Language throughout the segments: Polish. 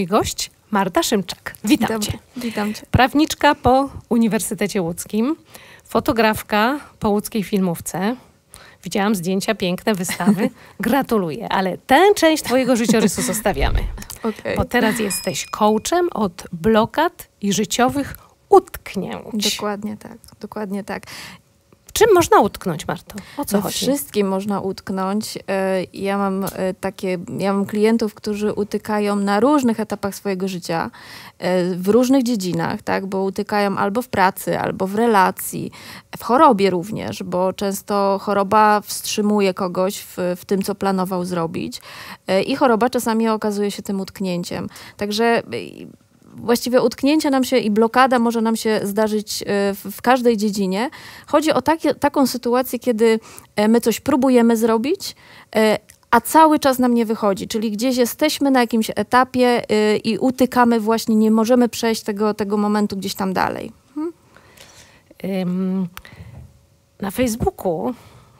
mój gość Marta Szymczak. Witam Dobry, Cię. Witam Cię. Prawniczka po Uniwersytecie Łódzkim, fotografka po łódzkiej filmówce. Widziałam zdjęcia, piękne wystawy. Gratuluję, ale tę część Twojego życiorysu zostawiamy. Okay. Bo teraz jesteś coachem od blokad i życiowych utknięć. Dokładnie tak, dokładnie tak. W czym można utknąć, Marto? O co no chodzi? Wszystkim można utknąć. E, ja mam e, takie, ja mam klientów, którzy utykają na różnych etapach swojego życia, e, w różnych dziedzinach, tak, bo utykają albo w pracy, albo w relacji, w chorobie również, bo często choroba wstrzymuje kogoś w, w tym, co planował zrobić i choroba czasami okazuje się tym utknięciem. Także właściwie utknięcia nam się i blokada może nam się zdarzyć e, w, w każdej dziedzinie. Chodzi o takie, taką sytuację, kiedy e, my coś próbujemy zrobić, e, a cały czas nam nie wychodzi, czyli gdzieś jesteśmy na jakimś etapie i utykamy właśnie, nie możemy przejść tego, tego momentu gdzieś tam dalej. Hmm? na Facebooku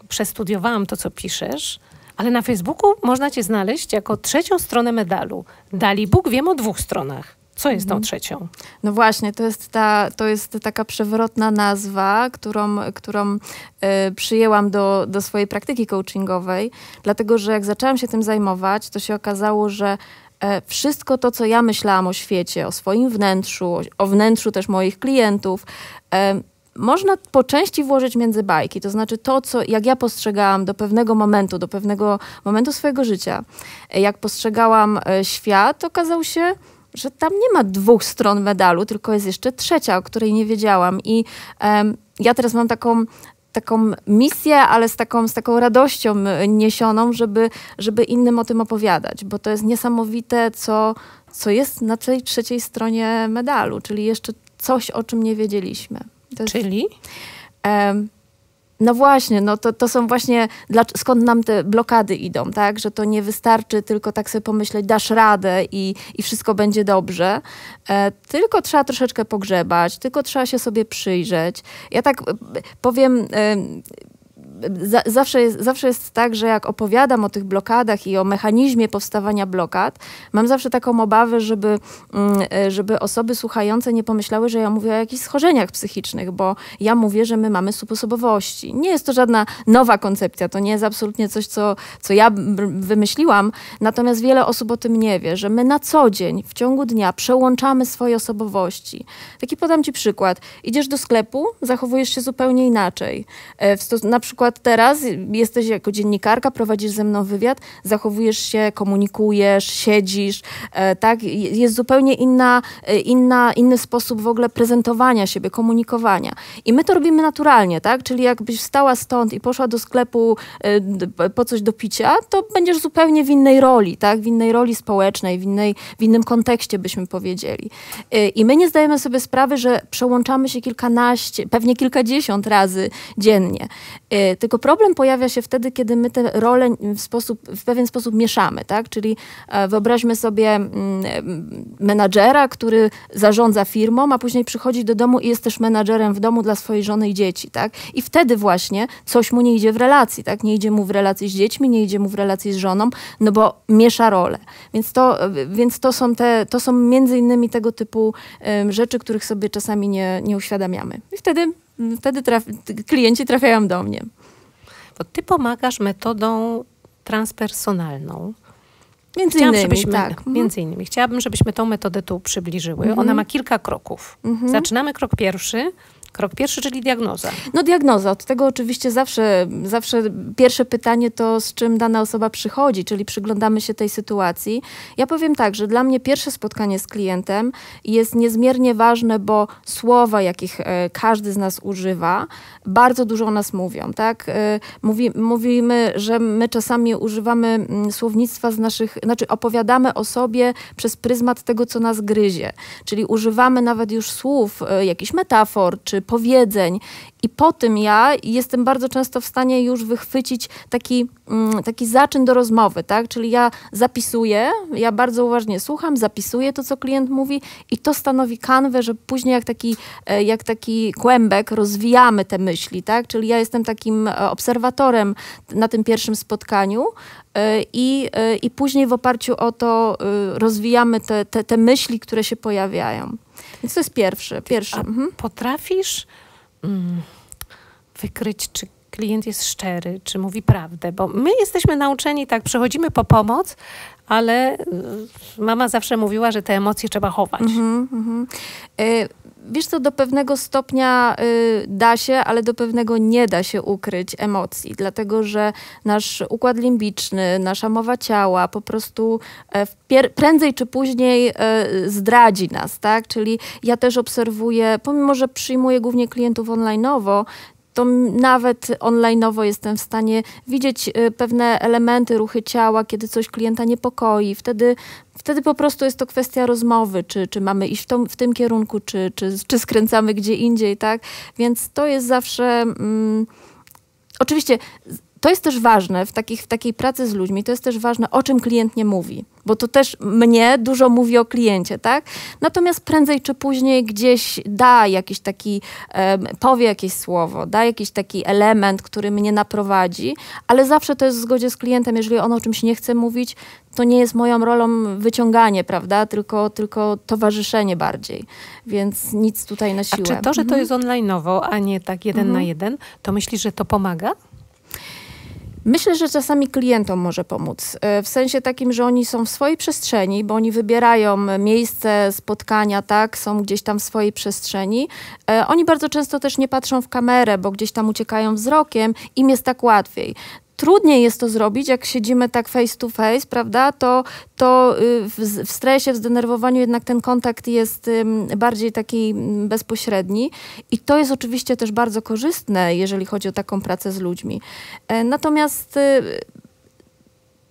przestudiowałam to, co piszesz, ale na Facebooku można cię znaleźć jako trzecią stronę medalu. Dali Bóg wiem o dwóch stronach. Co jest tą mhm. trzecią? No właśnie, to jest, ta, to jest taka przewrotna nazwa, którą, którą e, przyjęłam do, do swojej praktyki coachingowej, dlatego że jak zaczęłam się tym zajmować, to się okazało, że e, wszystko to, co ja myślałam o świecie, o swoim wnętrzu, o wnętrzu też moich klientów, e, można po części włożyć między bajki, to znaczy to, co, jak ja postrzegałam do pewnego momentu, do pewnego momentu swojego życia, jak postrzegałam świat, okazało się że tam nie ma dwóch stron medalu, tylko jest jeszcze trzecia, o której nie wiedziałam. I um, ja teraz mam taką taką misję, ale z taką, z taką radością e, niesioną, żeby, żeby innym o tym opowiadać, bo to jest niesamowite, co, co jest na tej trzeciej stronie medalu, czyli jeszcze coś, o czym nie wiedzieliśmy. czyli? Um, no właśnie, no to, to są właśnie, dla, skąd nam te blokady idą, tak? Że to nie wystarczy tylko tak sobie pomyśleć, dasz radę i, i wszystko będzie dobrze. E, tylko trzeba troszeczkę pogrzebać, tylko trzeba się sobie przyjrzeć. Ja tak e, powiem, e, za, zawsze, jest, zawsze jest tak, że jak opowiadam o tych blokadach i o mechanizmie powstawania blokad, mam zawsze taką obawę, żeby, mm, e, żeby osoby słuchające nie pomyślały, że ja mówię o jakichś schorzeniach psychicznych, bo ja mówię, że my mamy subosobowości. Nie jest to żadna nowa koncepcja, to nie jest absolutnie coś, co, co ja wymyśliłam, natomiast wiele osób o tym nie wie, że my na co dzień, w ciągu dnia przełączamy swoje osobowości. Taki podam Ci przykład. Idziesz do sklepu, zachowujesz się zupełnie inaczej. E, na przykład przykład teraz jesteś jako dziennikarka, prowadzisz ze mną wywiad, zachowujesz się, komunikujesz, siedzisz, e, tak? Jest zupełnie inna, e, inna, inny sposób w ogóle prezentowania siebie, komunikowania. I my to robimy naturalnie, tak? Czyli jakbyś wstała stąd i poszła do sklepu e, po coś do picia, to będziesz zupełnie w innej roli, tak? W innej roli społecznej, w, innej, w innym kontekście byśmy powiedzieli. I my nie zdajemy sobie sprawy, że przełączamy się kilkanaście, pewnie kilkadziesiąt razy dziennie. Tylko problem pojawia się wtedy, kiedy my te role w, sposób, w pewien sposób mieszamy, tak? Czyli e, wyobraźmy sobie mm, e, menadżera, który zarządza firmą, a później przychodzi do domu i jest też menadżerem w domu dla swojej żony i dzieci, tak? I wtedy właśnie coś mu nie idzie w relacji, tak? Nie idzie mu w relacji z dziećmi, nie idzie mu w relacji z żoną, no bo miesza role. Więc to, e, więc to są te, to są między innymi tego typu um, rzeczy, których sobie czasami nie, nie uświadamiamy. I wtedy, mm, wtedy traf klienci trafiają do mnie ty pomagasz metodą transpersonalną. Między innymi, żebyśmy, tak. Mhm. między innymi. Chciałabym, żebyśmy tą metodę tu przybliżyły. Mhm. Ona ma kilka kroków. Mhm. Zaczynamy krok pierwszy. Krok pierwszy, czyli diagnoza. No diagnoza. Od tego oczywiście zawsze, zawsze pierwsze pytanie to, z czym dana osoba przychodzi, czyli przyglądamy się tej sytuacji. Ja powiem tak, że dla mnie pierwsze spotkanie z klientem jest niezmiernie ważne, bo słowa, jakich e, każdy z nas używa, bardzo dużo o nas mówią, tak? Y, mówi, mówimy, że my czasami używamy mm, słownictwa z naszych, znaczy opowiadamy o sobie przez pryzmat tego, co nas gryzie, czyli używamy nawet już słów, y, jakichś metafor czy powiedzeń i po tym ja jestem bardzo często w stanie już wychwycić taki, mm, taki zaczyn do rozmowy, tak? Czyli ja zapisuję, ja bardzo uważnie słucham, zapisuję to, co klient mówi i to stanowi kanwę, że później jak taki, e, jak taki kłębek rozwijamy te myśli, tak? Czyli ja jestem takim e, obserwatorem na tym pierwszym spotkaniu, e, i, i później w oparciu o to rozwijamy te, te, te myśli, które się pojawiają. Więc to jest pierwsze? pierwszy. Mhm. Potrafisz wykryć, czy klient jest szczery, czy mówi prawdę, bo my jesteśmy nauczeni tak, przychodzimy po pomoc, ale y, mama zawsze mówiła, że te emocje trzeba chować. Mm -hmm, mm -hmm wiesz co, do pewnego stopnia y, da się, ale do pewnego nie da się ukryć emocji, dlatego że nasz układ limbiczny, nasza mowa ciała po prostu y, prędzej czy później y, zdradzi nas, tak? Czyli ja też obserwuję, pomimo, że przyjmuję głównie klientów online'owo, to nawet onlineowo jestem w stanie widzieć e, pewne elementy, ruchy ciała, kiedy coś klienta niepokoi. Wtedy wtedy po prostu jest to kwestia rozmowy, czy, czy mamy iść w, tą, w tym kierunku, czy, czy, czy skręcamy gdzie indziej, tak? Więc to jest zawsze. Mm, oczywiście to jest też ważne w, takich, w takiej pracy z ludźmi, to jest też ważne, o czym klient nie mówi, bo to też mnie dużo mówi o kliencie, tak? Natomiast prędzej czy później gdzieś da jakiś taki, um, powie jakieś słowo, da jakiś taki element, który mnie naprowadzi, ale zawsze to jest w zgodzie z klientem, jeżeli on o czymś nie chce mówić, to nie jest moją rolą wyciąganie, prawda? Tylko, tylko towarzyszenie bardziej, więc nic tutaj na siłę. A czy to, że to mhm. jest online'owo, a nie tak jeden mhm. na jeden, to myślisz, że to pomaga? Myślę, że czasami klientom może pomóc. E, w sensie takim, że oni są w swojej przestrzeni, bo oni wybierają miejsce spotkania, tak, są gdzieś tam w swojej przestrzeni. E, oni bardzo często też nie patrzą w kamerę, bo gdzieś tam uciekają wzrokiem, im jest tak łatwiej trudniej jest to zrobić, jak siedzimy tak face to face, prawda, to, to y, w, stresie, w zdenerwowaniu jednak ten kontakt jest bardziej taki mm, bezpośredni i to jest oczywiście też bardzo korzystne, jeżeli chodzi o taką pracę z ludźmi. E, natomiast y,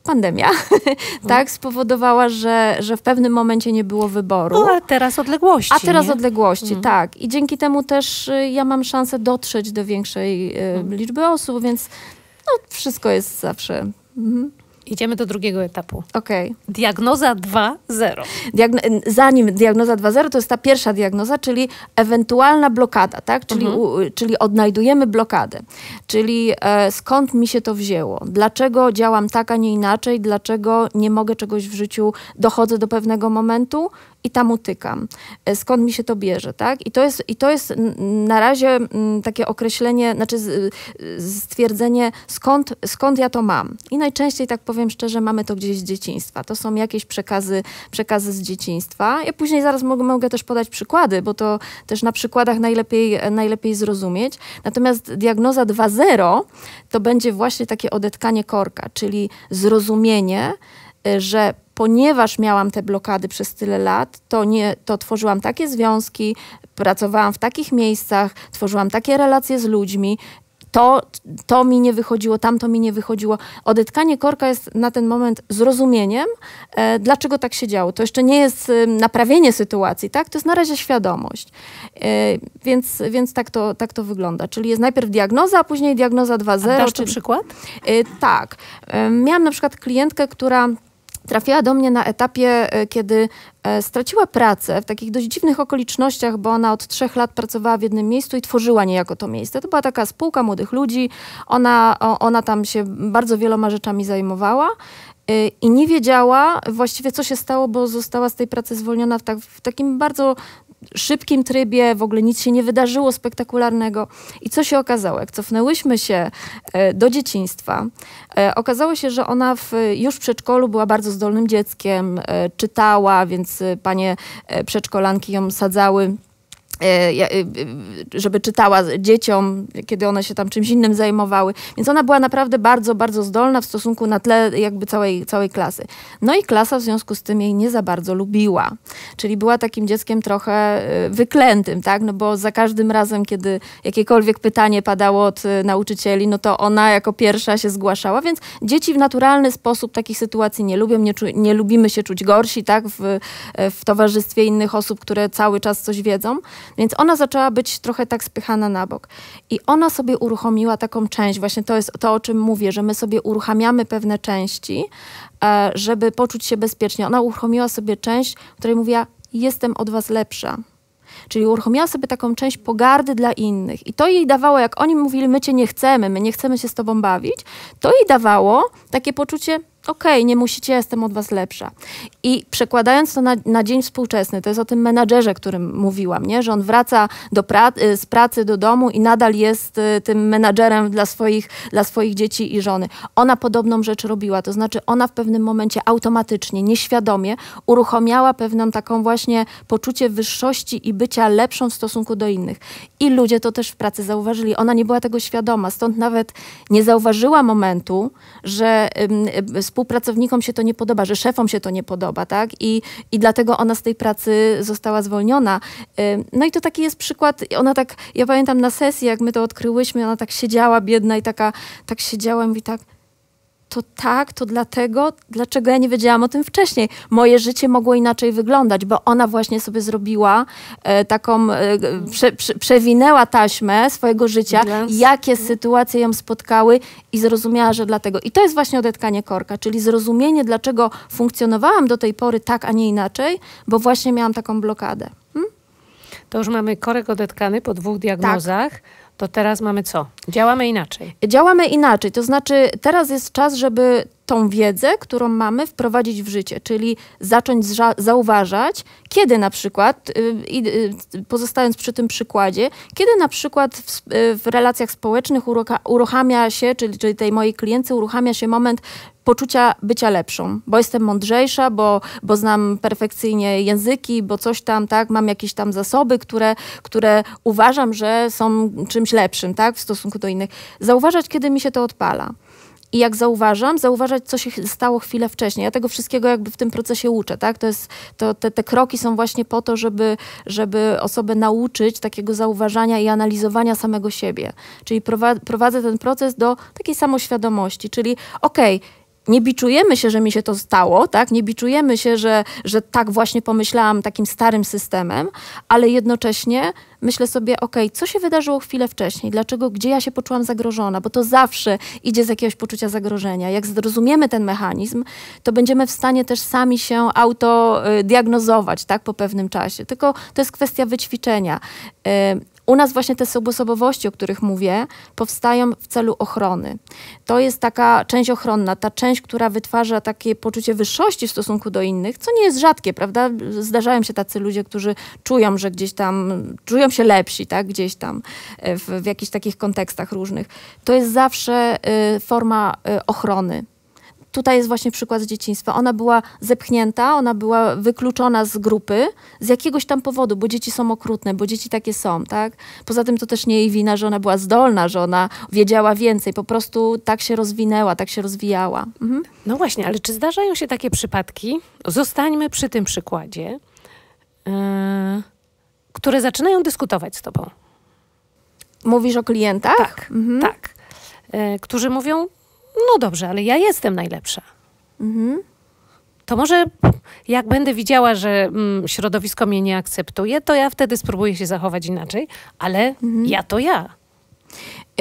pandemia, tak, no. spowodowała, że, że w pewnym momencie nie było wyboru. No, a teraz odległości. A teraz nie? odległości, mhm. tak. I dzięki temu też y, ja mam szansę dotrzeć do większej y, mhm. liczby osób, więc no wszystko jest zawsze. Mhm. Idziemy do drugiego etapu. Okej. Okay. Diagnoza 2.0. Diagno zanim diagnoza 2.0 to jest ta pierwsza diagnoza, czyli ewentualna blokada, tak? Czyli, mhm. u, czyli odnajdujemy blokadę. Czyli e, skąd mi się to wzięło? Dlaczego działam tak, a nie inaczej? Dlaczego nie mogę czegoś w życiu, dochodzę do pewnego momentu? i tam utykam. E, skąd mi się to bierze, tak? I to jest, i to jest na razie takie określenie, znaczy stwierdzenie, skąd, skąd ja to mam. I najczęściej, tak powiem szczerze, mamy to gdzieś z dzieciństwa. To są jakieś przekazy, przekazy z dzieciństwa. Ja później zaraz mogę, mogę też podać przykłady, bo to też na przykładach najlepiej, najlepiej zrozumieć. Natomiast diagnoza 2.0 to będzie właśnie takie odetkanie korka, czyli zrozumienie, e, że ponieważ miałam te blokady przez tyle lat, to, nie, to tworzyłam takie związki, pracowałam w takich miejscach, tworzyłam takie relacje z ludźmi. To, to mi nie wychodziło, tamto mi nie wychodziło. Odetkanie korka jest na ten moment zrozumieniem, e, dlaczego tak się działo. To jeszcze nie jest e, naprawienie sytuacji, tak? To jest na razie świadomość. E, więc więc tak, to, tak to wygląda. Czyli jest najpierw diagnoza, a później diagnoza 2.0. Dasz tu przykład? Y, tak. E, miałam na przykład klientkę, która trafiła do mnie na etapie, e, kiedy e, straciła pracę w takich dość dziwnych okolicznościach, bo ona od trzech lat pracowała w jednym miejscu i tworzyła niejako to miejsce. To była taka spółka młodych ludzi, ona, ona tam się bardzo wieloma rzeczami zajmowała e, i nie wiedziała właściwie, co się stało, bo została z tej pracy zwolniona w, tak, w takim bardzo szybkim trybie, w ogóle nic się nie wydarzyło spektakularnego. I co się okazało? Jak cofnęłyśmy się e, do dzieciństwa, e, okazało się, że ona w, już w przedszkolu była bardzo zdolnym dzieckiem, e, czytała, więc panie przedszkolanki ją sadzały E, e, żeby czytała dzieciom, kiedy one się tam czymś innym zajmowały. Więc ona była naprawdę bardzo, bardzo zdolna w stosunku na tle jakby całej, całej klasy. No i klasa w związku z tym jej nie za bardzo lubiła. Czyli była takim dzieckiem trochę e, wyklętym, tak? No bo za każdym razem, kiedy jakiekolwiek pytanie padało od nauczycieli, no to ona jako pierwsza się zgłaszała, więc dzieci w naturalny sposób takich sytuacji nie lubią, nie, nie lubimy się czuć gorsi, tak? W, w towarzystwie innych osób, które cały czas coś wiedzą. Więc ona zaczęła być trochę tak spychana na bok. I ona sobie uruchomiła taką część, właśnie to jest to, o czym mówię, że my sobie uruchamiamy pewne części, e, żeby poczuć się bezpiecznie. Ona uruchomiła sobie część, w której mówiła, jestem od was lepsza. Czyli uruchomiła sobie taką część pogardy dla innych. I to jej dawało, jak oni mówili, my cię nie chcemy, my nie chcemy się z tobą bawić, to jej dawało takie poczucie, okej, okay, nie musicie, jestem od was lepsza. I przekładając to na, na, dzień współczesny, to jest o tym menadżerze, którym mówiłam, nie? że on wraca do pra y, z pracy do domu i nadal jest y, tym menadżerem dla swoich, dla swoich dzieci i żony. Ona podobną rzecz robiła, to znaczy ona w pewnym momencie automatycznie, nieświadomie uruchomiała pewną taką właśnie poczucie wyższości i bycia lepszą w stosunku do innych. I ludzie to też w pracy zauważyli. Ona nie była tego świadoma, stąd nawet nie zauważyła momentu, że y, y, współpracownikom się to nie podoba, że szefom się to nie podoba, tak? I, i dlatego ona z tej pracy została zwolniona. No i to taki jest przykład, ona tak, ja pamiętam na sesji, jak my to odkryłyśmy, ona tak siedziała biedna i taka, tak siedziała i mówi tak, to tak, to dlatego, dlaczego ja nie wiedziałam o tym wcześniej. Moje życie mogło inaczej wyglądać, bo ona właśnie sobie zrobiła e, taką, e, prze, prze, przewinęła taśmę swojego życia, yes. jakie sytuacje ją spotkały i zrozumiała, że dlatego. I to jest właśnie odetkanie korka, czyli zrozumienie, dlaczego funkcjonowałam do tej pory tak, a nie inaczej, bo właśnie miałam taką blokadę. Hmm? To już mamy korek odetkany po dwóch diagnozach. Tak to teraz mamy co? Działamy inaczej. Działamy inaczej, to znaczy teraz jest czas, żeby tą wiedzę, którą mamy, wprowadzić w życie, czyli zacząć zauważać, kiedy na przykład, y, y, pozostając przy tym przykładzie, kiedy na przykład w, y, w relacjach społecznych uruchamia się, czyli, czyli tej mojej klientce uruchamia się moment, poczucia bycia lepszą, bo jestem mądrzejsza, bo, bo znam perfekcyjnie języki, bo coś tam, tak, mam jakieś tam zasoby, które, które uważam, że są czymś lepszym, tak, w stosunku do innych. Zauważać, kiedy mi się to odpala i jak zauważam, zauważać, co się stało chwilę wcześniej. Ja tego wszystkiego jakby w tym procesie uczę, tak? To jest, to, te, te kroki są właśnie po to, żeby, żeby osobę nauczyć takiego zauważania i analizowania samego siebie. Czyli prowadzę ten proces do takiej samoświadomości, czyli okej, okay, nie biczujemy się, że mi się to stało, tak? nie biczujemy się, że, że tak właśnie pomyślałam takim starym systemem, ale jednocześnie myślę sobie, ok, co się wydarzyło chwilę wcześniej, dlaczego, gdzie ja się poczułam zagrożona, bo to zawsze idzie z jakiegoś poczucia zagrożenia. Jak zrozumiemy ten mechanizm, to będziemy w stanie też sami się autodiagnozować, y, tak, po pewnym czasie. Tylko to jest kwestia wyćwiczenia. Y, u nas właśnie te subosobowości, o których mówię, powstają w celu ochrony. To jest taka część ochronna, ta część, która wytwarza takie poczucie wyższości w stosunku do innych, co nie jest rzadkie, prawda? Zdarzają się tacy ludzie, którzy czują, że gdzieś tam, czują się lepsi, tak? Gdzieś tam e, w, w jakichś takich kontekstach różnych. To jest zawsze y, forma y, ochrony tutaj jest właśnie przykład z dzieciństwa. Ona była zepchnięta, ona była wykluczona z grupy z jakiegoś tam powodu, bo dzieci są okrutne, bo dzieci takie są, tak? Poza tym to też nie jej wina, że ona była zdolna, że ona wiedziała więcej, po prostu tak się rozwinęła, tak się rozwijała. Mhm. No właśnie, ale czy zdarzają się takie przypadki? Zostańmy przy tym przykładzie, yy, które zaczynają dyskutować z tobą. Mówisz o klientach? Tak, mhm. tak. E, którzy mówią, no dobrze, ale ja jestem najlepsza. Mhm. To może jak będę widziała, że mm, środowisko mnie nie akceptuje, to ja wtedy spróbuję się zachować inaczej, ale mhm. ja to ja.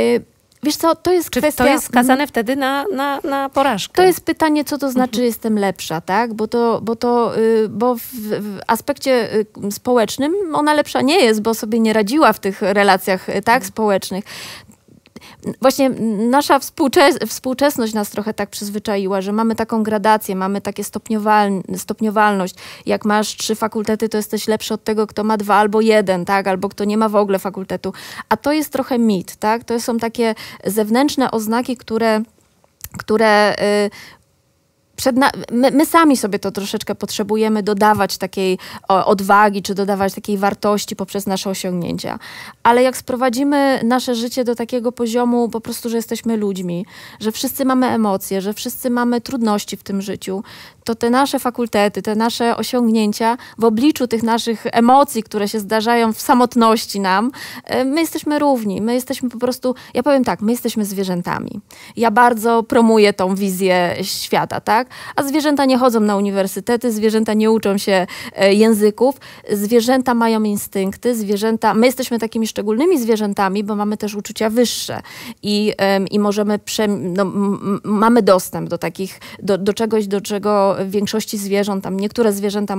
Y Wiesz co, to jest Czy kwestia... to jest skazane wtedy na, na, na porażkę? To jest pytanie, co to mhm. znaczy mhm. jestem lepsza, tak? Bo to, bo to y, bo w, w, aspekcie y, społecznym ona lepsza nie jest, bo sobie nie radziła w tych relacjach y, tak, mhm. społecznych właśnie nasza współczes współczesność nas trochę tak przyzwyczaiła, że mamy taką gradację, mamy takie stopniowal stopniowalność. Jak masz trzy fakultety, to jesteś lepszy od tego, kto ma dwa albo jeden, tak? Albo kto nie ma w ogóle fakultetu. A to jest trochę mit, tak? To są takie zewnętrzne oznaki, które które y, przed na... my, my, sami sobie to troszeczkę potrzebujemy dodawać takiej odwagi, czy dodawać takiej wartości poprzez nasze osiągnięcia. Ale jak sprowadzimy nasze życie do takiego poziomu po prostu, że jesteśmy ludźmi, że wszyscy mamy emocje, że wszyscy mamy trudności w tym życiu, to te nasze fakultety, te nasze osiągnięcia w obliczu tych naszych emocji, które się zdarzają w samotności nam, e, my jesteśmy równi. My jesteśmy po prostu, ja powiem tak, my jesteśmy zwierzętami. Ja bardzo promuję tą wizję świata, tak? A zwierzęta nie chodzą na uniwersytety, zwierzęta nie uczą się e, języków, zwierzęta mają instynkty, zwierzęta, my jesteśmy takimi szczególnymi zwierzętami, bo mamy też uczucia wyższe i, i możemy, prze, no, mamy dostęp do takich, do, do czegoś, do czego w większości zwierząt, tam niektóre zwierzęta,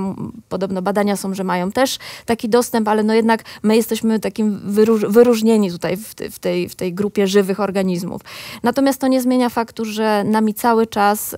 podobno badania są, że mają też taki dostęp, ale no jednak my jesteśmy takim wyróż, wyróżnieni tutaj w, w, tej, w tej grupie żywych organizmów. Natomiast to nie zmienia faktu, że nami cały czas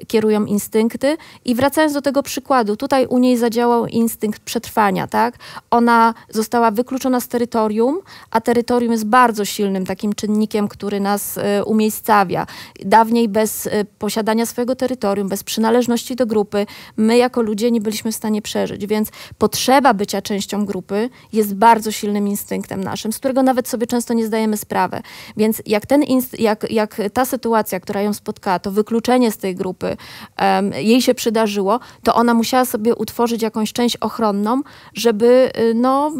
y, kierują instynkty i wracając do tego przykładu, tutaj u niej zadziałał instynkt przetrwania, tak? Ona została wykluczona z terytorium, a terytorium jest bardzo silnym takim czynnikiem, który nas y, umiejscawia. Dawniej bez y, posiadania swojego terytorium, bez przynależności przynależności do grupy my jako ludzie nie byliśmy w stanie przeżyć. Więc potrzeba bycia częścią grupy jest bardzo silnym instynktem naszym, z którego nawet sobie często nie zdajemy sprawy. Więc jak, ten jak, jak ta sytuacja, która ją spotka to wykluczenie z tej grupy um, jej się przydarzyło, to ona musiała sobie utworzyć jakąś część ochronną, żeby y, no,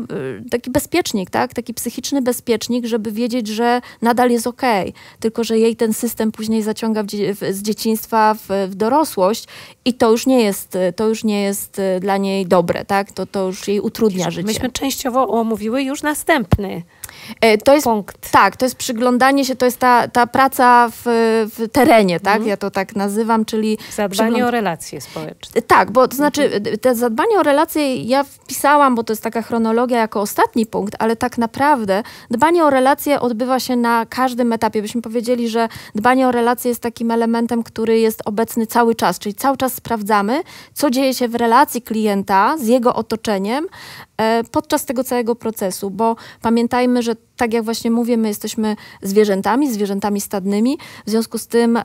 y, taki bezpiecznik, tak? taki psychiczny bezpiecznik, żeby wiedzieć, że nadal jest okej, okay, tylko że jej ten system później zaciąga w, w, z dzieciństwa w, w dorosłość i to już nie jest, to już nie jest e, dla niej dobre, tak? To, to już jej utrudnia życie. Myśmy częściowo omówiły już następny E, to jest punkt. Tak, to jest przyglądanie się, to jest ta, ta praca w, w terenie, tak? Mhm. Ja to tak nazywam, czyli... Zadbanie przygląd... o relacje społeczne. E, tak, bo to mhm. znaczy e, te zadbanie o relacje ja wpisałam, bo to jest taka chronologia jako ostatni punkt, ale tak naprawdę dbanie o relacje odbywa się na każdym etapie. Byśmy powiedzieli, że dbanie o relacje jest takim elementem, który jest obecny cały czas, czyli cały czas sprawdzamy, co dzieje się w relacji klienta z jego otoczeniem, E, podczas tego całego procesu, bo pamiętajmy, że tak jak właśnie mówię, my jesteśmy zwierzętami, zwierzętami stadnymi, w związku z tym, e,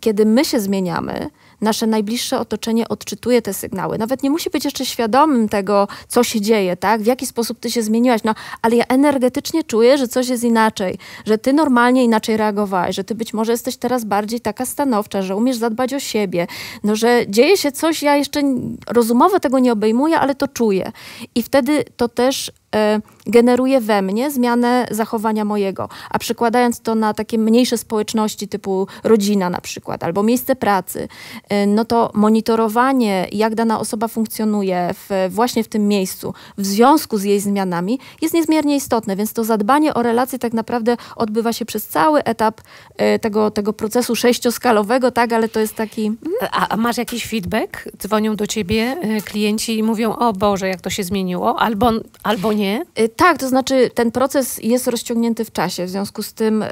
kiedy my się zmieniamy, nasze najbliższe otoczenie odczytuje te sygnały. Nawet nie musi być jeszcze świadomym tego, co się dzieje, tak? w jaki sposób ty się zmieniłaś, no, ale ja energetycznie czuję, że coś jest inaczej, że ty normalnie inaczej reagowałaś, że ty być może jesteś teraz bardziej taka stanowcza, że umiesz zadbać o siebie, no, że dzieje się coś, ja jeszcze rozumowo tego nie obejmuję, ale to czuję. I wtedy to też Y, generuje we mnie zmianę zachowania mojego. A przekładając to na takie mniejsze społeczności typu rodzina na przykład, albo miejsce pracy, y, no to monitorowanie, jak dana osoba funkcjonuje w, właśnie w tym miejscu, w związku z jej zmianami, jest niezmiernie istotne, więc to zadbanie o relacje tak naprawdę odbywa się przez cały etap y, tego, tego procesu sześcioskalowego, tak, ale to jest taki... Mhm. A, a masz jakiś feedback? Dzwonią do ciebie klienci i mówią, o Boże, jak to się zmieniło, albo, albo nie. Nie. Y, tak, to znaczy ten proces jest rozciągnięty w czasie, w związku z tym y,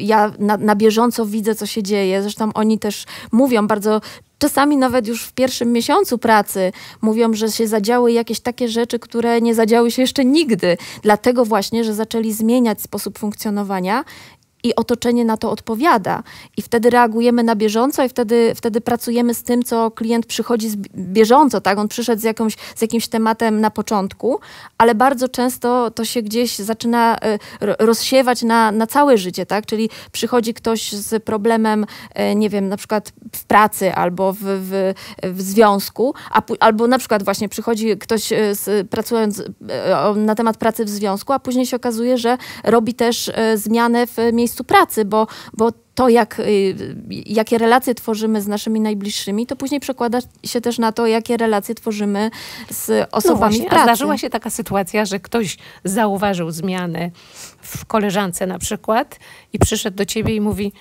ja na, na bieżąco widzę, co się dzieje. Zresztą oni też mówią bardzo czasami nawet już w pierwszym miesiącu pracy mówią, że się zadziały jakieś takie rzeczy, które nie zadziały się jeszcze nigdy, dlatego właśnie, że zaczęli zmieniać sposób funkcjonowania i otoczenie na to odpowiada. I wtedy reagujemy na bieżąco i wtedy, wtedy pracujemy z tym, co klient przychodzi z bieżąco. Tak? On przyszedł z, jakąś, z jakimś tematem na początku, ale bardzo często to się gdzieś zaczyna e, rozsiewać na, na całe życie. Tak? Czyli przychodzi ktoś z problemem, e, nie wiem, na przykład w pracy albo w, w, w związku, a, albo na przykład właśnie przychodzi ktoś e, z, pracując na temat pracy w związku, a później się okazuje, że robi też zmianę w miejscu miejscu pracy, bo, bo to, jak, y, jakie relacje tworzymy z naszymi najbliższymi, to później przekłada się też na to, jakie relacje tworzymy z osobami no właśnie, pracy. A zdarzyła się taka sytuacja, że ktoś zauważył zmianę w koleżance na przykład i przyszedł do ciebie i mówi,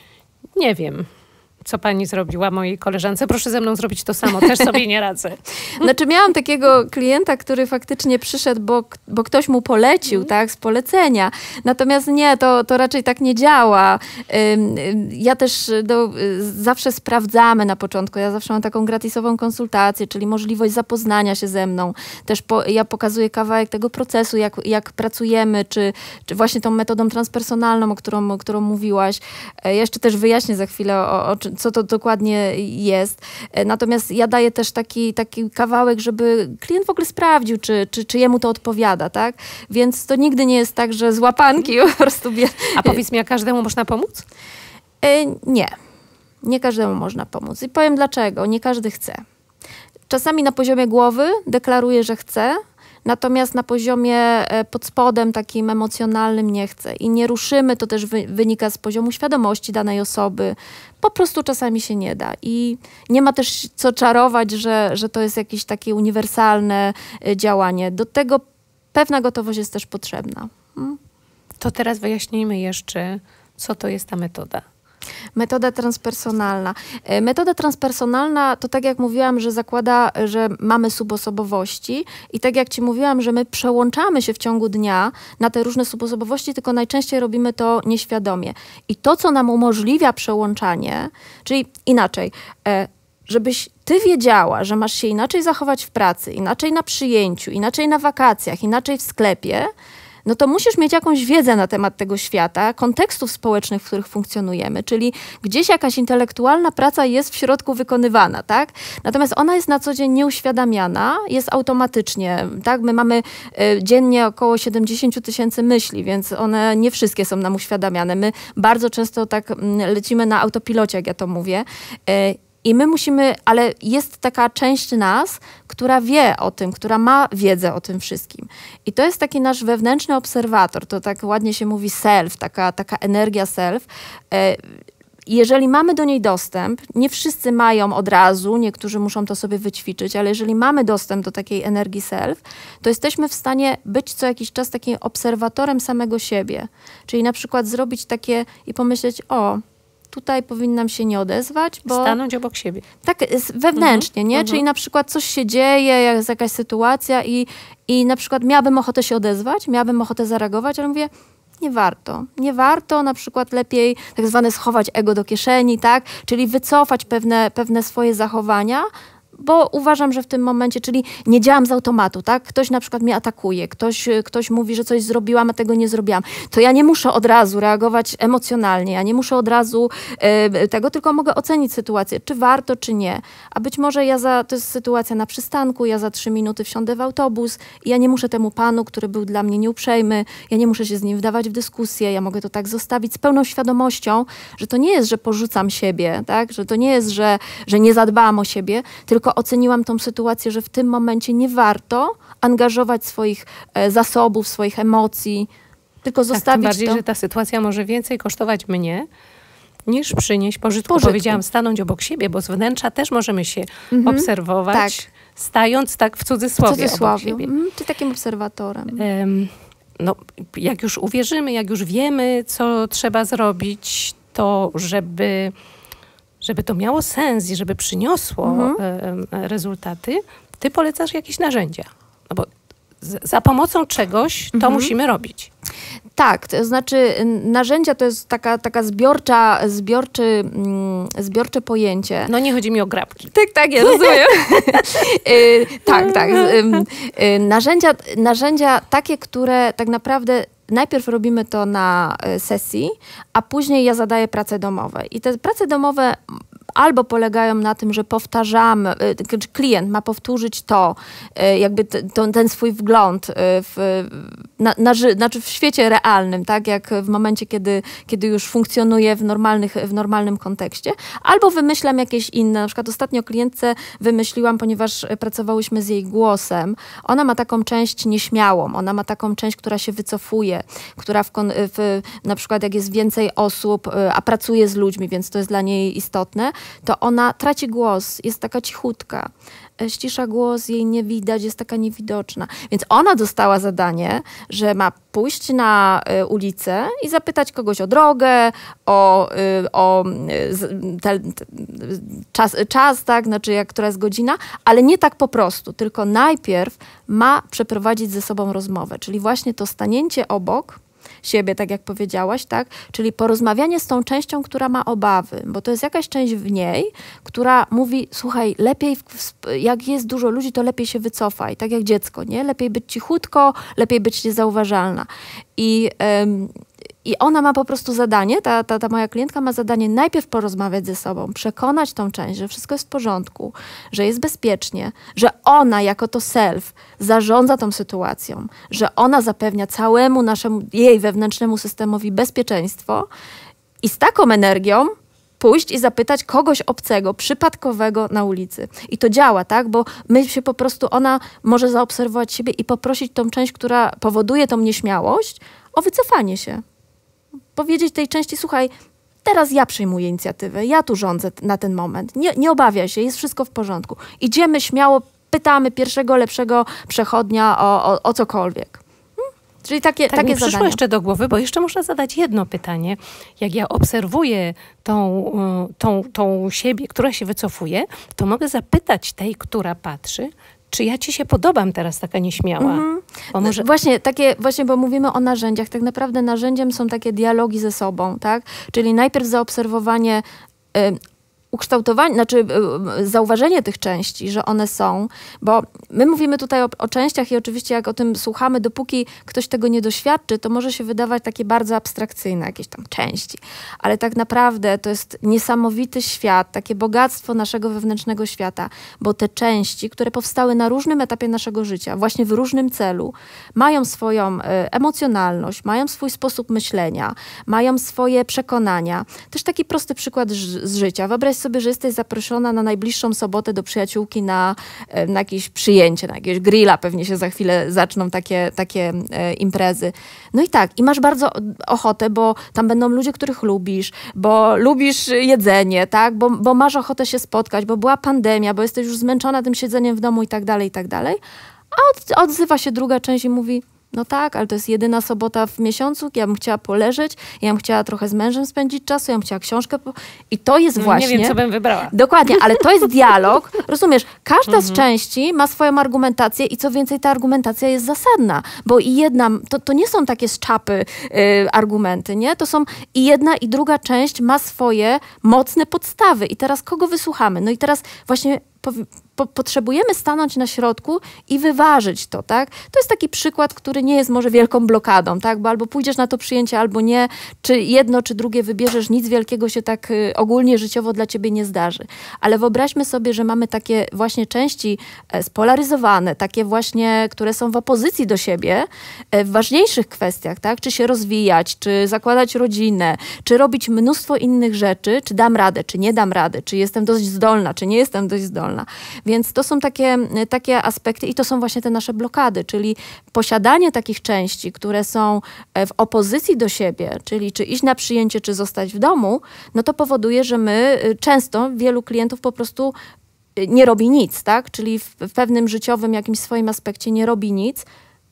nie wiem, co pani zrobiła mojej koleżance, proszę ze mną zrobić to samo, też sobie nie radzę. Znaczy miałam takiego klienta, który faktycznie przyszedł, bo, bo ktoś mu polecił, mm. tak, z polecenia. Natomiast nie, to, to raczej tak nie działa. Ja też y, do, y, zawsze sprawdzamy na początku, ja zawsze mam taką gratisową konsultację, czyli możliwość zapoznania się ze mną. Też po, ja pokazuję kawałek tego procesu, jak, jak pracujemy, czy, czy właśnie tą metodą transpersonalną, o którą, o którą mówiłaś. E, ja jeszcze też wyjaśnię za chwilę o, o czym co to dokładnie jest. E, natomiast ja daję też taki, taki kawałek, żeby klient w ogóle sprawdził, czy, czy, czy jemu to odpowiada, tak? Więc to nigdy nie jest tak, że z łapanki mhm. po prostu... Bier... A powiedz mi, a każdemu można pomóc? E, nie. Nie każdemu można pomóc. I powiem dlaczego. Nie każdy chce. Czasami na poziomie głowy deklaruję, że chce Natomiast na poziomie e, pod spodem takim emocjonalnym nie chcę i nie ruszymy, to też wynika z poziomu świadomości danej osoby. Po prostu czasami się nie da i nie ma też co czarować, że, że to jest jakieś takie uniwersalne e, działanie. Do tego pewna gotowość jest też potrzebna. Hmm? To teraz wyjaśnijmy jeszcze, co to jest ta metoda. Metoda transpersonalna. E, metoda transpersonalna to tak jak mówiłam, że zakłada, że mamy subosobowości i tak jak ci mówiłam, że my przełączamy się w ciągu dnia na te różne subosobowości, tylko najczęściej robimy to nieświadomie. I to, co nam umożliwia przełączanie, czyli inaczej, e, żebyś ty wiedziała, że masz się inaczej zachować w pracy, inaczej na przyjęciu, inaczej na wakacjach, inaczej w sklepie, no to musisz mieć jakąś wiedzę na temat tego świata, kontekstów społecznych, w których funkcjonujemy, czyli gdzieś jakaś intelektualna praca jest w środku wykonywana, tak? Natomiast ona jest na co dzień nieuświadamiana, jest automatycznie, tak? My mamy y, dziennie około 70 tysięcy myśli, więc one nie wszystkie są nam uświadamiane. My bardzo często tak mm, lecimy na autopilocie, jak ja to mówię. Y, i my musimy, ale jest taka część nas, która wie o tym, która ma wiedzę o tym wszystkim. I to jest taki nasz wewnętrzny obserwator, to tak ładnie się mówi self, taka, taka energia self. E, jeżeli mamy do niej dostęp, nie wszyscy mają od razu, niektórzy muszą to sobie wyćwiczyć, ale jeżeli mamy dostęp do takiej energii self, to jesteśmy w stanie być co jakiś czas takim obserwatorem samego siebie. Czyli na przykład zrobić takie i pomyśleć, o, tutaj powinnam się nie odezwać, bo... Stanąć obok siebie. Tak, wewnętrznie, mhm. nie? Mhm. Czyli mhm. na przykład coś się dzieje, jest jakaś sytuacja i, i na przykład miałabym ochotę się odezwać, miałabym ochotę zareagować, ale mówię, nie warto. Nie warto na przykład lepiej tak zwane schować ego do kieszeni, tak? Czyli wycofać pewne, pewne swoje zachowania, bo uważam, że w tym momencie, czyli nie działam z automatu, tak? Ktoś na przykład mnie atakuje, ktoś, y, ktoś mówi, że coś zrobiłam, a tego nie zrobiłam, to ja nie muszę od razu reagować emocjonalnie, ja nie muszę od razu y, tego, tylko mogę ocenić sytuację, czy warto, czy nie. A być może ja za, to jest sytuacja na przystanku, ja za trzy minuty wsiądę w autobus i ja nie muszę temu panu, który był dla mnie nieuprzejmy, ja nie muszę się z nim wdawać w dyskusję, ja mogę to tak zostawić z pełną świadomością, że to nie jest, że porzucam siebie, tak? Że to nie jest, że, że nie zadbałam o siebie, tylko oceniłam tą sytuację, że w tym momencie nie warto angażować swoich e, zasobów, swoich emocji, tylko zostawić tak, tym bardziej, to. że ta sytuacja może więcej kosztować mnie, niż przynieść pożytku. pożytku. Powiedziałam stanąć obok siebie, bo z wnętrza też możemy się mhm, obserwować, tak. stając tak w cudzysłowie, w cudzysłowie. obok siebie. Mhm, czy takim obserwatorem. Um, no, jak już uwierzymy, jak już wiemy, co trzeba zrobić, to żeby żeby to miało sens i żeby przyniosło mhm. E, e, rezultaty, ty polecasz jakieś narzędzia. No bo za pomocą czegoś to mhm. musimy robić. Tak, to znaczy narzędzia to jest taka, taka zbiorcza, zbiorczy, mm, zbiorcze pojęcie. No nie chodzi mi o grabki. Tak, tak, ja rozumiem. Y, tak, tak. Y, narzędzia, narzędzia takie, które tak naprawdę najpierw robimy to na e, sesji, a później ja zadaję prace domowe. I te prace domowe albo polegają na tym, że powtarzamy, y, klient ma powtórzyć to, y, jakby ten, ten swój wgląd y, w, na, na, znaczy w świecie realnym, tak jak w momencie, kiedy, kiedy już funkcjonuje w, normalnych, w normalnym kontekście, albo wymyślam jakieś inne. Na przykład ostatnio klientce wymyśliłam, ponieważ pracowałyśmy z jej głosem. Ona ma taką część nieśmiałą, ona ma taką część, która się wycofuje, która w, w, na przykład jak jest więcej osób, a pracuje z ludźmi, więc to jest dla niej istotne, to ona traci głos, jest taka cichutka, e, ścisza głos, jej nie widać, jest taka niewidoczna. Więc ona dostała zadanie, że ma pójść na e, ulicę i zapytać kogoś o drogę, o, e, o czas, czas, tak, znaczy jak, która jest godzina, ale nie tak po prostu, tylko najpierw ma przeprowadzić ze sobą rozmowę, czyli właśnie to stanięcie obok, siebie, tak jak powiedziałaś, tak? Czyli porozmawianie z tą częścią, która ma obawy, bo to jest jakaś część w niej, która mówi, słuchaj, lepiej, jak jest dużo ludzi, to lepiej się wycofaj, tak jak dziecko, nie? Lepiej być cichutko, lepiej być niezauważalna. I... I ona ma po prostu zadanie, ta, ta, ta moja klientka ma zadanie najpierw porozmawiać ze sobą, przekonać tą część, że wszystko jest w porządku, że jest bezpiecznie, że ona jako to self zarządza tą sytuacją, że ona zapewnia całemu naszemu, jej wewnętrznemu systemowi bezpieczeństwo i z taką energią pójść i zapytać kogoś obcego, przypadkowego na ulicy. I to działa, tak? Bo my się po prostu, ona może zaobserwować siebie i poprosić tą część, która powoduje tą nieśmiałość, o wycofanie się powiedzieć tej części, słuchaj, teraz ja przyjmuję inicjatywę, ja tu rządzę na ten moment, nie, nie obawiaj się, jest wszystko w porządku. Idziemy śmiało, pytamy pierwszego lepszego przechodnia o, o, o cokolwiek. Hmm? Czyli takie, tak takie mi przyszło zadania. jeszcze do głowy, bo jeszcze muszę zadać jedno pytanie. Jak ja obserwuję tą, e, tą, tą siebie, która się wycofuje, to mogę zapytać tej, która patrzy, czy ja ci się podobam teraz taka nieśmiała? Mm -hmm. może... Właśnie, takie, właśnie, bo mówimy o narzędziach. Tak naprawdę narzędziem są takie dialogi ze sobą, tak? Czyli najpierw zaobserwowanie y, ukształtowanie, znaczy e, e, zauważenie tych części, że one są, bo my mówimy tutaj o, o, częściach i oczywiście jak o tym słuchamy, dopóki ktoś tego nie doświadczy, to może się wydawać takie bardzo abstrakcyjne, jakieś tam części, ale tak naprawdę to jest niesamowity świat, takie bogactwo naszego wewnętrznego świata, bo te części, które powstały na różnym etapie naszego życia, właśnie w różnym celu, mają swoją e, emocjonalność, mają swój sposób myślenia, mają swoje przekonania. Też taki prosty przykład z życia. Wyobraź sobie, że jesteś zaproszona na najbliższą sobotę do przyjaciółki na, e, na jakieś przyjęcie, na jakieś grilla, pewnie się za chwilę zaczną takie, takie e, imprezy. No i tak, i masz bardzo ochotę, bo tam będą ludzie, których lubisz, bo lubisz jedzenie, tak, bo, bo masz ochotę się spotkać, bo była pandemia, bo jesteś już zmęczona tym siedzeniem w domu i tak dalej, i tak dalej. A odzywa się druga część i mówi: no tak, ale to jest jedyna sobota w miesiącu, ja bym chciała poleżeć, ja bym chciała trochę z mężem spędzić czasu, ja bym chciała książkę. Po... I to jest no właśnie. Nie wiem, co bym wybrała. Dokładnie, ale to jest dialog. Rozumiesz, każda z mhm. części ma swoją argumentację i co więcej, ta argumentacja jest zasadna, bo i jedna, to, to nie są takie z czapy y, argumenty, nie? To są i jedna, i druga część ma swoje mocne podstawy. I teraz kogo wysłuchamy? No i teraz właśnie po potrzebujemy stanąć na środku i wyważyć to, tak? To jest taki przykład, który nie jest może wielką blokadą, tak? Bo albo pójdziesz na to przyjęcie, albo nie, czy jedno, czy drugie wybierzesz, nic wielkiego się tak y, ogólnie życiowo dla ciebie nie zdarzy. Ale wyobraźmy sobie, że mamy takie właśnie części e, spolaryzowane, takie właśnie, które są w opozycji do siebie e, w ważniejszych kwestiach, tak? Czy się rozwijać, czy zakładać rodzinę, czy robić mnóstwo innych rzeczy, czy dam radę, czy nie dam rady, czy jestem dość zdolna, czy nie jestem dość zdolna. Więc to są takie, e, takie aspekty i to są właśnie te nasze blokady, czyli posiadanie takich części, które są e, w opozycji do siebie, czyli czy iść na przyjęcie, czy zostać w domu, no to powoduje, że my e, często wielu klientów po prostu nie robi nic, tak? Czyli w, w pewnym życiowym jakimś swoim aspekcie nie robi nic,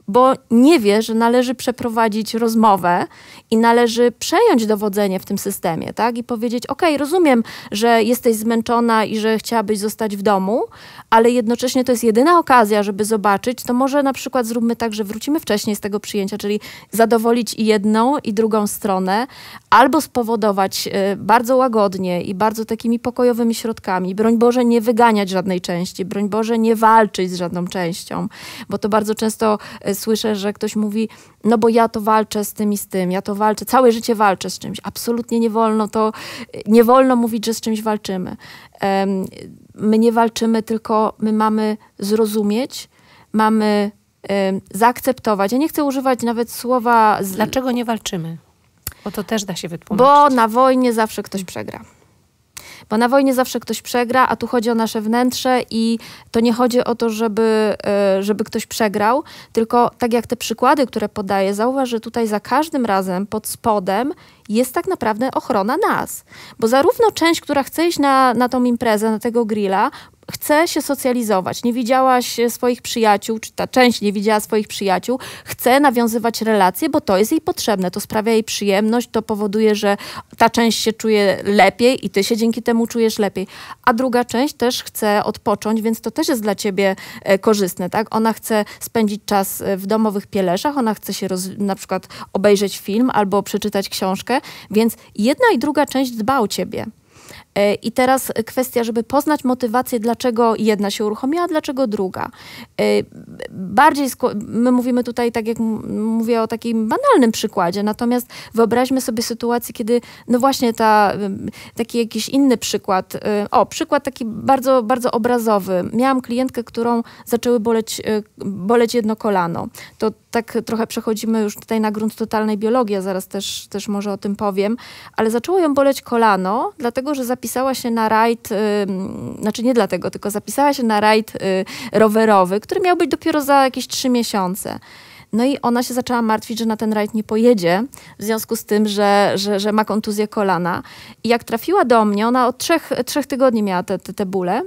bo nie wie, że należy przeprowadzić rozmowę i należy przejąć dowodzenie w tym systemie, tak? I powiedzieć, ok, rozumiem, że jesteś zmęczona i że chciałabyś zostać w domu, ale jednocześnie to jest jedyna okazja, żeby zobaczyć, to może na przykład zróbmy tak, że wrócimy wcześniej z tego przyjęcia, czyli zadowolić i jedną i drugą stronę, albo spowodować y, bardzo łagodnie i bardzo takimi pokojowymi środkami, broń Boże nie wyganiać żadnej części, broń Boże nie walczyć z żadną częścią, bo to bardzo często y, słyszę, że ktoś mówi, no bo ja to walczę z tym i z tym, ja to walczę, całe życie walczę z czymś. Absolutnie nie wolno to, nie wolno mówić, że z czymś walczymy. My nie walczymy, tylko my mamy zrozumieć, mamy zaakceptować. Ja nie chcę używać nawet słowa... Z... Dlaczego nie walczymy? Bo to też da się wytłumaczyć. Bo na wojnie zawsze ktoś przegra. Bo na wojnie zawsze ktoś przegra, a tu chodzi o nasze wnętrze i to nie chodzi o to, żeby, e, żeby ktoś przegrał, tylko tak jak te przykłady, które podaję, zauważ, że tutaj za każdym razem pod spodem jest tak naprawdę ochrona nas. Bo zarówno część, która chce iść na, na tą imprezę, na tego grilla, chce się socjalizować, nie widziałaś swoich przyjaciół, czy ta część nie widziała swoich przyjaciół, chce nawiązywać relacje, bo to jest jej potrzebne, to sprawia jej przyjemność, to powoduje, że ta część się czuje lepiej i ty się dzięki temu czujesz lepiej. A druga część też chce odpocząć, więc to też jest dla ciebie e, korzystne, tak? Ona chce spędzić czas e, w domowych pieleszach, ona chce się roz, na przykład obejrzeć film albo przeczytać książkę, więc jedna i druga część dba o ciebie. E, I teraz kwestia, żeby poznać motywację, dlaczego jedna się uruchomiła, dlaczego druga. E, bardziej my mówimy tutaj, tak jak mówię o takim banalnym przykładzie, natomiast wyobraźmy sobie sytuację, kiedy no właśnie ta, taki jakiś inny przykład, e, o przykład taki bardzo, bardzo obrazowy. Miałam klientkę, którą zaczęły boleć, boleć jedno kolano. To tak trochę przechodzimy już tutaj na grunt totalnej biologii, a zaraz też, też może o tym powiem, ale zaczęło ją boleć kolano, dlatego że zapisała zapisała się na rajd, znaczy nie dlatego, tylko zapisała się na rajd y, rowerowy, który miał być dopiero za jakieś trzy miesiące. No i ona się zaczęła martwić, że na ten rajd nie pojedzie, w związku z tym, że, że, że ma kontuzję kolana. I jak trafiła do mnie, ona od trzech, trzech tygodni miała te, te, te bóle,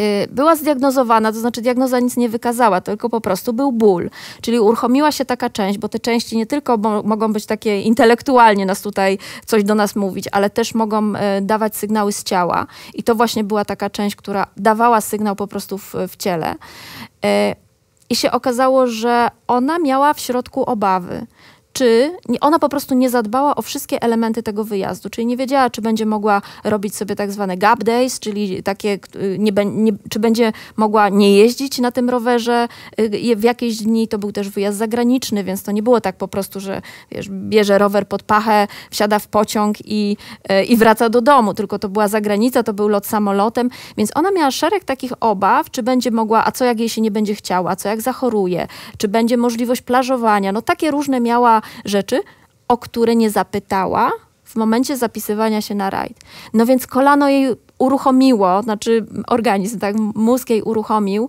Y, była zdiagnozowana, to znaczy diagnoza nic nie wykazała, tylko po prostu był ból. Czyli uruchomiła się taka część, bo te części nie tylko mogą być takie intelektualnie nas tutaj coś do nas mówić, ale też mogą e, dawać sygnały z ciała. I to właśnie była taka część, która dawała sygnał po prostu w, w ciele. E, I się okazało, że ona miała w środku obawy czy ona po prostu nie zadbała o wszystkie elementy tego wyjazdu, czyli nie wiedziała, czy będzie mogła robić sobie tak zwane gap days, czyli takie, y, nie, nie, czy będzie mogła nie jeździć na tym rowerze y, w jakieś dni. To był też wyjazd zagraniczny, więc to nie było tak po prostu, że wiesz, bierze rower pod pachę, wsiada w pociąg i, y, i wraca do domu, tylko to była zagranica, to był lot samolotem, więc ona miała szereg takich obaw, czy będzie mogła, a co jak jej się nie będzie chciała, co jak zachoruje, czy będzie możliwość plażowania. No takie różne miała rzeczy, o które nie zapytała w momencie zapisywania się na rajd. No więc kolano jej uruchomiło, znaczy organizm, tak, mózg jej uruchomił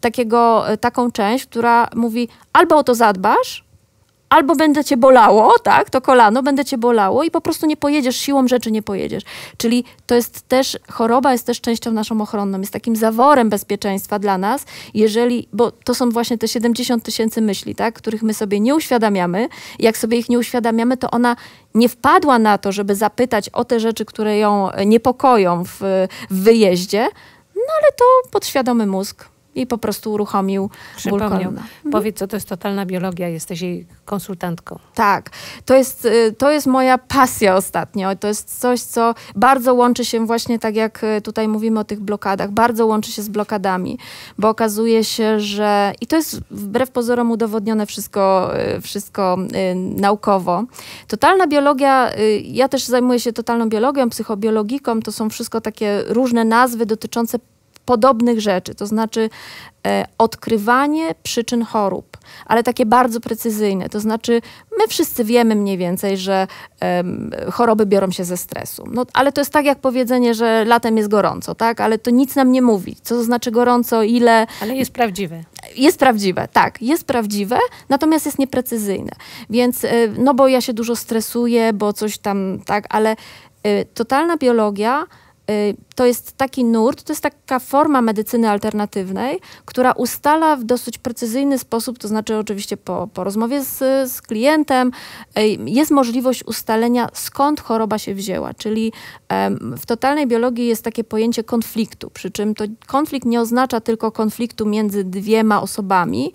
takiego, taką część, która mówi albo o to zadbasz, albo będę cię bolało, tak, to kolano będę cię bolało i po prostu nie pojedziesz, siłą rzeczy nie pojedziesz. Czyli to jest też, choroba jest też częścią naszą ochronną, jest takim zaworem bezpieczeństwa dla nas, jeżeli, bo to są właśnie te 70 tysięcy myśli, tak, których my sobie nie uświadamiamy. Jak sobie ich nie uświadamiamy, to ona nie wpadła na to, żeby zapytać o te rzeczy, które ją niepokoją w, w wyjeździe, no ale to podświadomy mózg i po prostu uruchomił ból mhm. Powiedz, co to jest totalna biologia, jesteś jej konsultantką. Tak, to jest, y, to jest moja pasja ostatnio. To jest coś, co bardzo łączy się właśnie, tak jak y, tutaj mówimy o tych blokadach, bardzo łączy się z blokadami, bo okazuje się, że i to jest wbrew pozorom udowodnione wszystko, y, wszystko naukowo. Totalna biologia, ja też zajmuję się totalną biologią, psychobiologiką, to są wszystko takie różne nazwy dotyczące podobnych rzeczy, to znaczy e, odkrywanie przyczyn chorób, ale takie bardzo precyzyjne. To znaczy, my wszyscy wiemy mniej więcej, że e, choroby biorą się ze stresu. No, ale to jest tak jak powiedzenie, że latem jest gorąco, tak? Ale to nic nam nie mówi. Co to znaczy gorąco, ile. Ale jest prawdziwe. Jest prawdziwe, tak, jest prawdziwe, natomiast jest nieprecyzyjne. Więc, e, no bo ja się dużo stresuję, bo coś tam, tak, ale e, totalna biologia Y, to jest taki nurt, to jest taka forma medycyny alternatywnej, która ustala w dosyć precyzyjny sposób, to znaczy oczywiście po, po rozmowie z, z klientem, y, jest możliwość ustalenia skąd choroba się wzięła, czyli w totalnej biologii jest takie pojęcie konfliktu, przy czym to konflikt nie oznacza tylko konfliktu między dwiema osobami,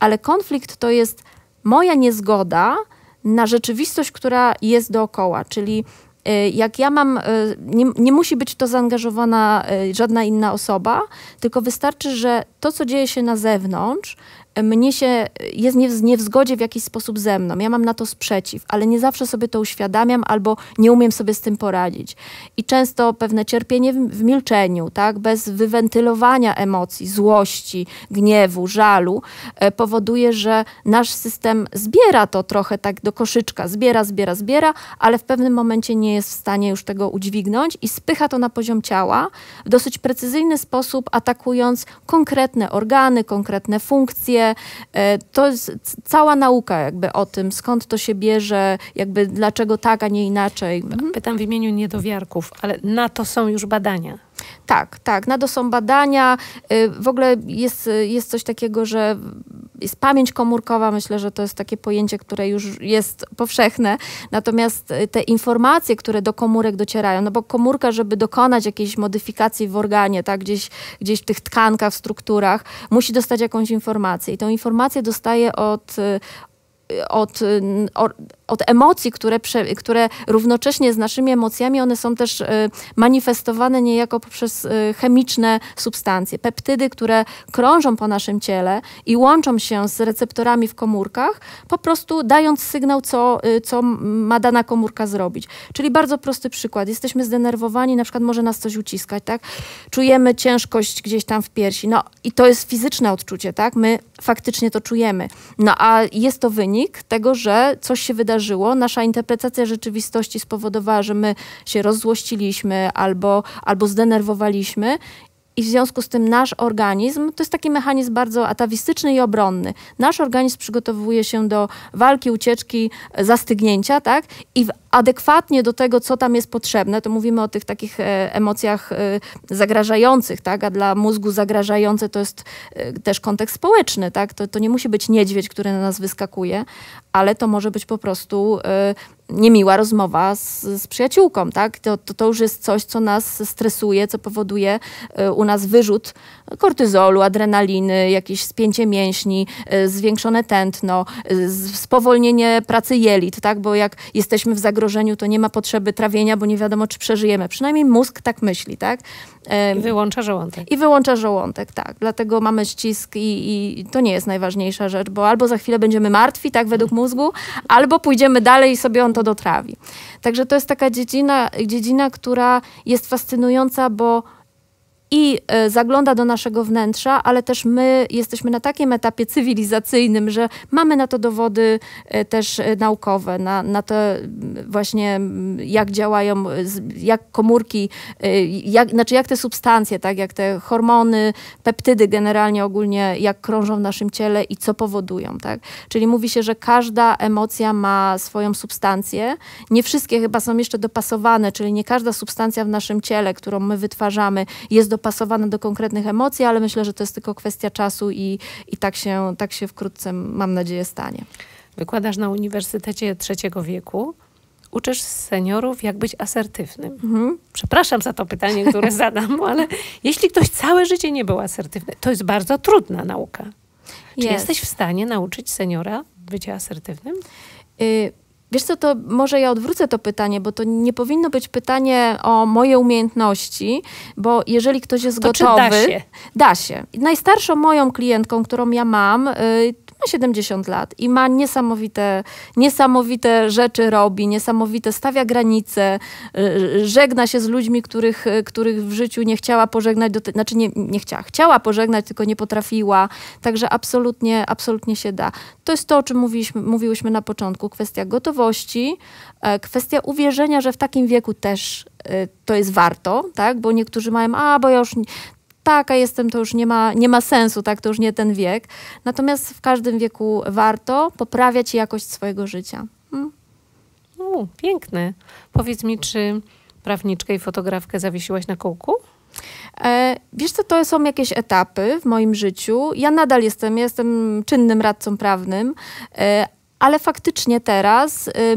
ale konflikt to jest moja niezgoda na rzeczywistość, która jest dookoła, czyli Y, jak ja mam, y, nie, nie musi być w to zaangażowana y, żadna inna osoba, tylko wystarczy, że to, co dzieje się na zewnątrz, mnie się jest nie w, nie w zgodzie w jakiś sposób ze mną. Ja mam na to sprzeciw, ale nie zawsze sobie to uświadamiam albo nie umiem sobie z tym poradzić. I często pewne cierpienie w, w milczeniu, tak, bez wywentylowania emocji, złości, gniewu, żalu, e, powoduje, że nasz system zbiera to trochę tak do koszyczka, zbiera, zbiera, zbiera, ale w pewnym momencie nie jest w stanie już tego udźwignąć i spycha to na poziom ciała w dosyć precyzyjny sposób, atakując konkretne organy, konkretne funkcje, E, to jest cała nauka jakby o tym, skąd to się bierze, jakby dlaczego tak, a nie inaczej. Mhm. Pytam w imieniu niedowiarków, ale na to są już badania. Tak, tak. NADO są badania. Y, w ogóle jest, y, jest coś takiego, że jest pamięć komórkowa, myślę, że to jest takie pojęcie, które już jest powszechne. Natomiast y, te informacje, które do komórek docierają, no bo komórka, żeby dokonać jakiejś modyfikacji w organie, tak, gdzieś, gdzieś w tych tkankach, w strukturach, musi dostać jakąś informację. I tą informację dostaje od, od, od emocji, które, które równocześnie z naszymi emocjami, one są też e, manifestowane niejako poprzez e, chemiczne substancje. Peptydy, które krążą po naszym ciele i łączą się z receptorami w komórkach, po prostu dając sygnał, co, e, co ma dana komórka zrobić. Czyli bardzo prosty przykład. Jesteśmy zdenerwowani, na przykład może nas coś uciskać, tak? Czujemy ciężkość gdzieś tam w piersi. No i to jest fizyczne odczucie, tak? My faktycznie to czujemy. No a jest to wynik tego, że coś się wydarzyło, nasza interpretacja rzeczywistości spowodowała, że my się rozzłościliśmy albo, albo zdenerwowaliśmy i w związku z tym nasz organizm, to jest taki mechanizm bardzo atawistyczny i obronny. Nasz organizm przygotowuje się do walki, ucieczki, zastygnięcia, tak? I w adekwatnie do tego, co tam jest potrzebne, to mówimy o tych takich e, emocjach e, zagrażających, tak? a dla mózgu zagrażające to jest e, też kontekst społeczny. Tak? To, to nie musi być niedźwiedź, który na nas wyskakuje, ale to może być po prostu niemiła rozmowa z, z przyjaciółką, tak? To, to, to, już jest coś, co nas stresuje, co powoduje u nas wyrzut kortyzolu, adrenaliny, jakieś spięcie mięśni, zwiększone tętno, spowolnienie pracy jelit, tak? Bo jak jesteśmy w zagrożeniu zagrożeniu, to nie ma potrzeby trawienia, bo nie wiadomo, czy przeżyjemy. Przynajmniej mózg tak myśli, tak? I wyłącza żołądek. I wyłącza żołądek, tak. Dlatego mamy ścisk i, i to nie jest najważniejsza rzecz, bo albo za chwilę będziemy martwi, tak według mózgu, albo pójdziemy dalej i sobie on to dotrawi. Także to jest taka dziedzina, dziedzina która jest fascynująca, bo i e, zagląda do naszego wnętrza, ale też my jesteśmy na takim etapie cywilizacyjnym, że mamy na to dowody e, też e, naukowe, na, na to mm, właśnie mm, jak działają, jak komórki, jak, znaczy jak te substancje, tak, jak te hormony, peptydy generalnie ogólnie, jak krążą w naszym ciele i co powodują, tak. Czyli mówi się, że każda emocja ma swoją substancję. Nie wszystkie chyba są jeszcze dopasowane, czyli nie każda substancja w naszym ciele, którą my wytwarzamy, jest dopasowana dopasowane do konkretnych emocji, ale myślę, że to jest tylko kwestia czasu i, i tak, się, tak się wkrótce, mam nadzieję, stanie. Wykładasz na Uniwersytecie Trzeciego Wieku uczysz seniorów, jak być asertywnym. Mhm. Przepraszam za to pytanie, które zadam, ale jeśli ktoś całe życie nie był asertywny, to jest bardzo trudna nauka. Czy jest. jesteś w stanie nauczyć seniora bycia asertywnym? Y Wiesz co, to może ja odwrócę to pytanie, bo to nie powinno być pytanie o moje umiejętności, bo jeżeli ktoś jest to gotowy. da się. Da się. Najstarszą moją klientką, którą ja mam, yy, ma 70 lat i ma niesamowite, niesamowite rzeczy robi, niesamowite stawia granice, y, y, żegna się z ludźmi, których, y, których w życiu nie chciała pożegnać, do te, znaczy nie, nie chciała, chciała pożegnać, tylko nie potrafiła, także absolutnie, absolutnie się da. To jest to, o czym mówiliśmy, mówiłyśmy na początku, kwestia gotowości, e, kwestia uwierzenia, że w takim wieku też e, to jest warto, tak? Bo niektórzy mają, a bo ja już taka jestem, to już nie ma, nie ma sensu, tak, to już nie ten wiek. Natomiast w każdym wieku warto poprawiać jakość swojego życia. Hmm? U, piękne. Powiedz mi, czy prawniczkę i fotografkę zawiesiłaś na kółku? E, wiesz co, to są jakieś etapy w moim życiu. Ja nadal jestem, ja jestem czynnym radcą prawnym, e, ale faktycznie teraz y,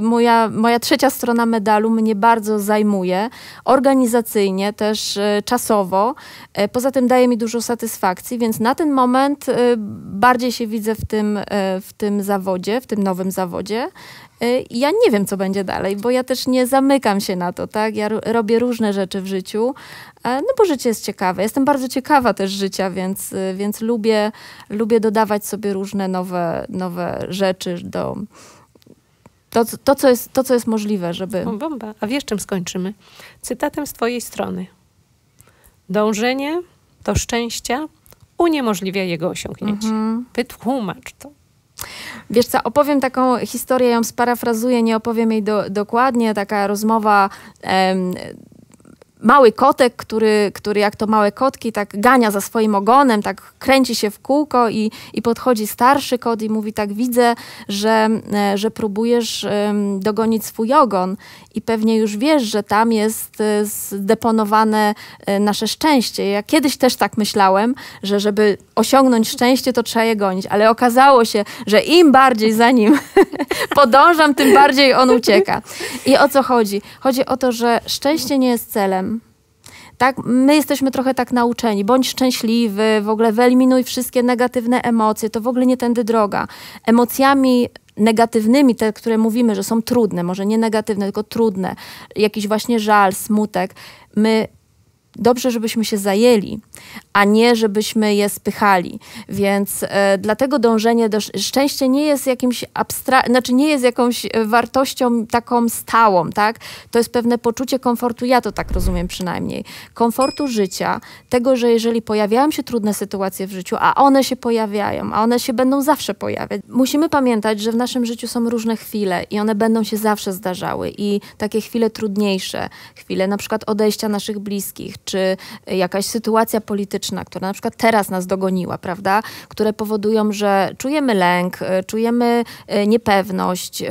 moja, moja trzecia strona medalu mnie bardzo zajmuje, organizacyjnie, też y, czasowo. E, poza tym daje mi dużo satysfakcji, więc na ten moment y, bardziej się widzę w tym, e, w tym zawodzie, w tym nowym zawodzie Y, ja nie wiem, co będzie dalej, bo ja też nie zamykam się na to, tak? Ja robię różne rzeczy w życiu, no bo życie jest ciekawe. Jestem bardzo ciekawa też życia, więc, y, więc lubię, lubię dodawać sobie różne nowe, nowe rzeczy do... To, to, co jest, to, co jest możliwe, żeby... Bomba. A wiesz, czym skończymy? Cytatem z twojej strony. Dążenie do szczęścia uniemożliwia jego osiągnięcie. Mhm. Wytłumacz to. Wiesz co, opowiem taką historię, ją sparafrazuję, nie opowiem jej do, dokładnie. Taka rozmowa... Em, mały kotek, który, który jak to małe kotki, tak gania za swoim ogonem, tak kręci się w kółko i, i podchodzi starszy kot i mówi tak, widzę, że, e, że próbujesz dogonić swój ogon i pewnie już wiesz, że tam jest y, zdeponowane y, nasze szczęście. Ja kiedyś też tak myślałem, że żeby osiągnąć szczęście, to trzeba je gonić, ale okazało się, że im bardziej za nim podążam, tym bardziej on ucieka. I o co chodzi? Chodzi o to, że szczęście nie jest celem. Tak, my jesteśmy trochę tak nauczeni. Bądź szczęśliwy, w ogóle wyeliminuj wszystkie negatywne emocje. To w ogóle nie tędy droga. Emocjami negatywnymi, te, które mówimy, że są trudne, może nie negatywne, tylko trudne, jakiś właśnie żal, smutek, my dobrze, żebyśmy się zajęli, a nie żebyśmy je spychali. Więc e, dlatego dążenie do szczęścia nie jest jakimś abstra- znaczy nie jest jakąś e, wartością taką stałą, tak? To jest pewne poczucie komfortu, ja to tak rozumiem przynajmniej, komfortu życia, tego, że jeżeli pojawiają się trudne sytuacje w życiu, a one się pojawiają, a one się będą zawsze pojawiać. Musimy pamiętać, że w naszym życiu są różne chwile i one będą się zawsze zdarzały i takie chwile trudniejsze, chwile na przykład odejścia naszych bliskich, czy e, jakaś sytuacja polityczna, społeczna, która na przykład teraz nas dogoniła, prawda, które powodują, że czujemy lęk, y, czujemy y, niepewność, y,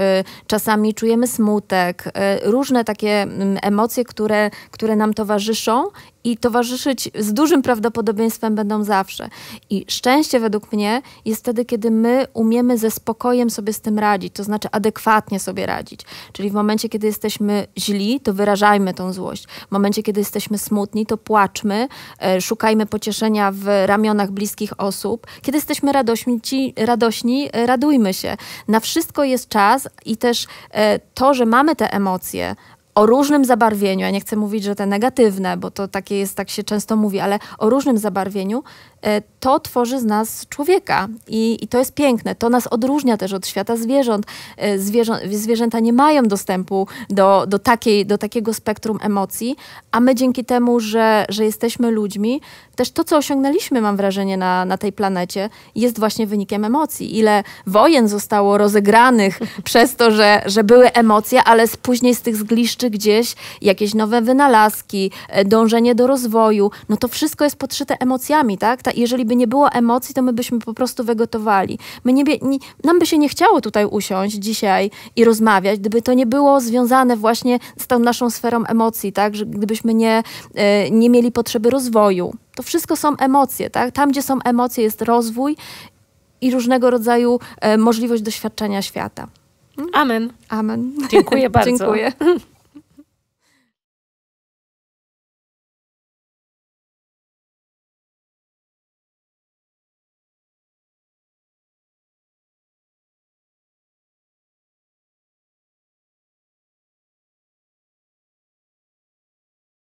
czasami czujemy smutek, różne takie mm, emocje, które, które nam towarzyszą i towarzyszyć z dużym prawdopodobieństwem będą zawsze. I szczęście według mnie jest wtedy, kiedy my umiemy ze spokojem sobie z tym radzić, to znaczy adekwatnie sobie radzić. Czyli w momencie, kiedy jesteśmy źli, to wyrażajmy tą złość. W momencie, kiedy jesteśmy smutni, to płaczmy, e, szukajmy pocieszenia w ramionach bliskich osób. Kiedy jesteśmy radośni, radośni e, radujmy się. Na wszystko jest czas i też e, to, że mamy te emocje, o różnym zabarwieniu, ja nie chcę mówić, że te negatywne, bo to takie jest, tak się często mówi, ale o różnym zabarwieniu E, to tworzy z nas człowieka I, i, to jest piękne. To nas odróżnia też od świata zwierząt. E, zwierzęta nie mają dostępu do, do, takiej, do takiego spektrum emocji, a my dzięki temu, że, że jesteśmy ludźmi, też to, co osiągnęliśmy, mam wrażenie, na, na tej planecie, jest właśnie wynikiem emocji. Ile wojen zostało rozegranych przez to, że, że były emocje, ale z, później z tych zgliszczy gdzieś jakieś nowe wynalazki, e, dążenie do rozwoju, no to wszystko jest podszyte emocjami, tak? tak ta, jeżeli by nie było emocji, to my byśmy po prostu wegotowali. My nie, nie, nam by się nie chciało tutaj usiąść dzisiaj i rozmawiać, gdyby to nie było związane właśnie z tą naszą sferą emocji, tak? Że gdybyśmy nie, e, nie mieli potrzeby rozwoju. To wszystko są emocje, tak? Tam, gdzie są emocje, jest rozwój i różnego rodzaju e, możliwość doświadczenia świata. Amen. Amen. Dziękuję bardzo. Dziękuję.